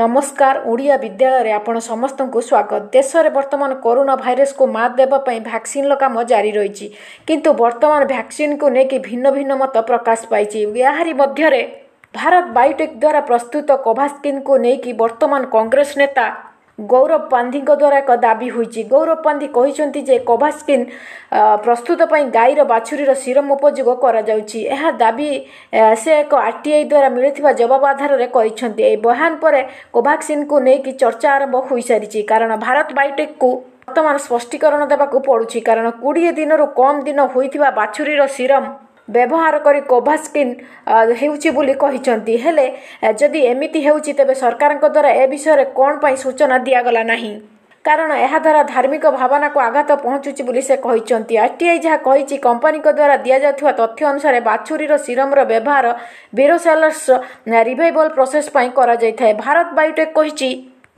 ନମସ୍କାର ଓଡ଼ିଆ ବିଦ୍ୟାଳୟରେ ଆପଣ ସମସ୍ତଙ୍କୁ ସ୍ୱାଗତ ଦେଶରେ ବର୍ତ୍ତମାନ କରୋନା ଭାଇରସ୍କୁ ମାତ ଦେବା ପାଇଁ ଭ୍ୟାକ୍ସିନ୍ର କାମ ଜାରି ରହିଛି କିନ୍ତୁ ବର୍ତ୍ତମାନ ଭ୍ୟାକ୍ସିନ୍କୁ ନେଇକି ଭିନ୍ନ ଭିନ୍ନ ମତ ପ୍ରକାଶ ପାଇଛି ଏହାରି ମଧ୍ୟରେ ଭାରତ ବାୟୋଟେକ୍ ଦ୍ୱାରା ପ୍ରସ୍ତୁତ କୋଭାସ୍କିନ୍କୁ ନେଇକି ବର୍ତ୍ତମାନ କଂଗ୍ରେସ ନେତା ଗୌରବ ପାନ୍ଧିଙ୍କ ଦ୍ୱାରା ଏକ ଦାବି ହୋଇଛି ଗୌରବ ପାନ୍ଧି କହିଛନ୍ତି ଯେ କୋଭାସ୍କିନ୍ ପ୍ରସ୍ତୁତ ପାଇଁ ଗାଈର ବାଛୁରୀର ସିରମ ଉପଯୋଗ କରାଯାଉଛି ଏହା ଦାବି ସେ ଏକ ଆର୍ ଟି ଆଇ ଦ୍ୱାରା ମିଳିଥିବା ଜବାବ ଆଧାରରେ କରିଛନ୍ତି ଏହି ବୟାନ ପରେ କୋଭାକ୍ସିନ୍କୁ ନେଇକି ଚର୍ଚ୍ଚା ଆରମ୍ଭ ହୋଇସାରିଛି କାରଣ ଭାରତ ବାୟୋଟେକ୍କୁ ବର୍ତ୍ତମାନ ସ୍ପଷ୍ଟୀକରଣ ଦେବାକୁ ପଡ଼ୁଛି କାରଣ କୋଡ଼ିଏ ଦିନରୁ କମ୍ ଦିନ ହୋଇଥିବା ବାଛୁରୀର ସିରମ ବ୍ୟବହାର କରି କୋଭାସ୍କିନ୍ ହେଉଛି ବୋଲି କହିଛନ୍ତି ହେଲେ ଯଦି ଏମିତି ହେଉଛି ତେବେ ସରକାରଙ୍କ ଦ୍ୱାରା ଏ ବିଷୟରେ କ'ଣ ପାଇଁ ସୂଚନା ଦିଆଗଲା ନାହିଁ କାରଣ ଏହାଦ୍ୱାରା ଧାର୍ମିକ ଭାବନାକୁ ଆଘାତ ପହଞ୍ଚୁଛି ବୋଲି ସେ କହିଛନ୍ତି ଆର୍ ଟି ଆଇ ଯାହା କହିଛି କମ୍ପାନୀଙ୍କ ଦ୍ୱାରା ଦିଆଯାଉଥିବା ତଥ୍ୟ ଅନୁସାରେ ବାଛୁରୀର ସିରମ୍ର ବ୍ୟବହାର ବିରୋସେଲର୍ସ ରିଭାଇବଲ୍ ପ୍ରୋସେସ୍ ପାଇଁ କରାଯାଇଥାଏ ଭାରତ ବାୟୋଟେକ୍ କହିଛି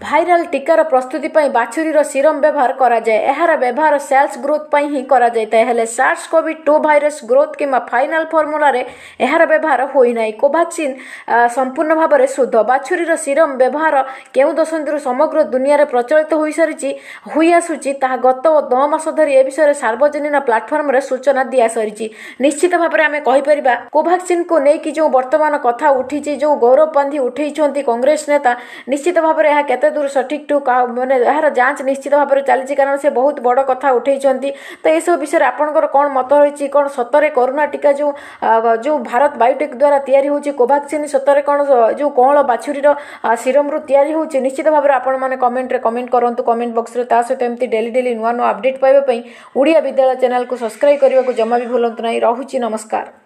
ଭାଇରାଲ ଟୀକାର ପ୍ରସ୍ତୁତି ପାଇଁ ବାଛୁରୀର ସିରମ ବ୍ୟବହାର କରାଯାଏ ଏହାର ବ୍ୟବହାର ସେଲ୍ସ ଗ୍ରୋଥ ପାଇଁ ହିଁ କରାଯାଇଥାଏ ହେଲେ SARS CoV two virus growth କିମ୍ବା ଫାଇନାଲ ଫର୍ମୁଲାରେ ଏହାର ବ୍ୟବହାର ହୋଇନାହିଁ କୋଭାକ୍ସିନ୍ ସମ୍ପୂର୍ଣ୍ଣ ଭାବରେ ଶୁଦ୍ଧ ବାଛୁରୀର ସିରମ ବ୍ୟବହାର କେଉଁ ଦଶନ୍ଧିରୁ ସମଗ୍ର ଦୁନିଆରେ ପ୍ରଚଳିତ ହୋଇସାରିଛି ହୋଇଆସୁଛି ତାହା ଗତ ନଅ ମାସ ଧରି ଏ ବିଷୟରେ ସାର୍ବଜନୀନ ପ୍ଲାଟଫର୍ମରେ ସୂଚନା ଦିଆସରିଛି ନିଶ୍ଚିତ ଭାବରେ ଆମେ କହିପାରିବା କୋଭାକ୍ସିନ୍କୁ ନେଇକି ଯେଉଁ ବର୍ତ୍ତମାନ କଥା ଉଠିଛି ଯେଉଁ ଗୌରବ ପାନ୍ଧି ଉଠେଇଛନ୍ତି କଂଗ୍ରେସ ନେତା ନିଶ୍ଚିତ ଭାବରେ ଏହା କେତେ କେତେ ଦୂର ସଠିକ୍ ଟୁ ମାନେ ଏହାର ଯାଞ୍ଚ ନିଶ୍ଚିତ ଭାବରେ ଚାଲିଛି କାରଣ ସେ ବହୁତ ବଡ଼ କଥା ଉଠାଇଛନ୍ତି ତ ଏସବୁ ବିଷୟରେ ଆପଣଙ୍କର କ'ଣ ମତ ରହିଛି କ'ଣ ସତରେ କରୋନା ଟିକା ଯେଉଁ ଯେଉଁ ଭାରତ ବାୟୋଟେକ୍ ଦ୍ୱାରା ତିଆରି ହେଉଛି କୋଭାକ୍ସିନ୍ ସତରେ କ'ଣ ଯେଉଁ କଅଁଳ ବାଛୁରୀର ସିରମରୁ ତିଆରି ହେଉଛି ନିଶ୍ଚିତ ଭାବରେ ଆପଣମାନେ କମେଣ୍ଟରେ କମେଣ୍ଟ କରନ୍ତୁ କମେଣ୍ଟ ବକ୍ସରେ ତା ସହିତ ଏମିତି ଡେଲି ଡେଲି ନୂଆ ନୂଆ ଅପଡେଟ୍ ପାଇବା ପାଇଁ ଓଡ଼ିଆ ବିଦ୍ୟାଳୟ ଚ୍ୟାନେଲକୁ ସବସ୍କ୍ରାଇବ୍ କରିବାକୁ ଜମା ବି ଭୁଲନ୍ତୁ ନାହିଁ ରହୁଛି ନମସ୍କାର